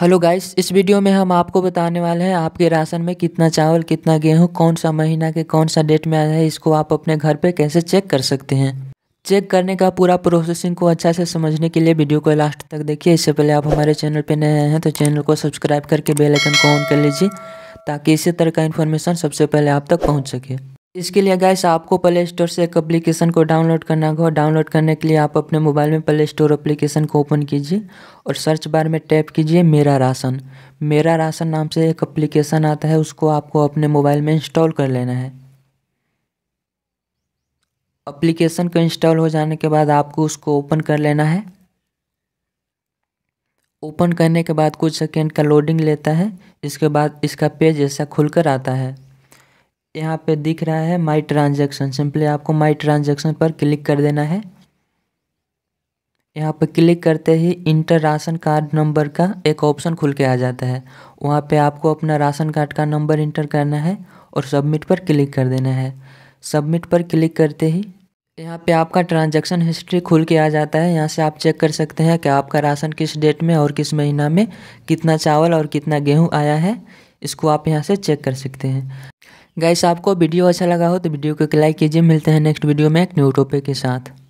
hello guys इस video में हम आपको बताने वाले हैं आपके राशन में कितना चावल कितना गेहूं कौन सा महीना के कौन सा डेट में आया है इसको आप अपने घर पे कैसे चेक कर सकते हैं चेक करने का पूरा प्रोसेसिंग को अच्छा से समझने के लिए वीडियो को लास्ट तक देखिए इससे पहले आप हमारे चैनल पर नए आए हैं तो चैनल को सब्सक्राइब करके बेलाइकन को ऑन कर लीजिए ताकि इसी तरह का इन्फॉर्मेशन सबसे पहले आप तक पहुँच सके इसके लिए गाइस आपको प्ले स्टोर से एक एप्लीकेशन को डाउनलोड करना होगा डाउनलोड करने के लिए आप अपने मोबाइल में प्ले स्टोर एप्लीकेशन को ओपन कीजिए और सर्च बार में टैप कीजिए मेरा राशन मेरा राशन नाम से एक एप्लीकेशन आता है उसको आपको अपने मोबाइल में इंस्टॉल कर लेना है एप्लीकेशन को इंस्टॉल हो जाने के बाद आपको उसको ओपन कर लेना है ओपन करने के बाद कुछ सेकेंड का लोडिंग लेता है इसके बाद इसका पेज ऐसा खुलकर आता है यहाँ पे दिख रहा है माई ट्रांजेक्शन सिंपली आपको माई ट्रांजेक्शन पर क्लिक कर देना है यहाँ पर क्लिक करते ही इंटर राशन कार्ड नंबर का एक ऑप्शन खुल के आ जाता है वहाँ पे आपको अपना राशन कार्ड का नंबर इंटर करना है और सबमिट पर क्लिक कर देना है सबमिट पर क्लिक करते ही यहाँ पे आपका ट्रांजैक्शन हिस्ट्री खुल के आ जाता है यहाँ से आप चेक कर सकते हैं कि आपका राशन किस डेट में और किस महीना में कितना चावल और कितना गेहूँ आया है इसको आप यहाँ से चेक कर सकते हैं गैस आपको वीडियो अच्छा लगा हो तो वीडियो को लाइक कीजिए मिलते हैं नेक्स्ट वीडियो में एक न्यू टॉपिक के साथ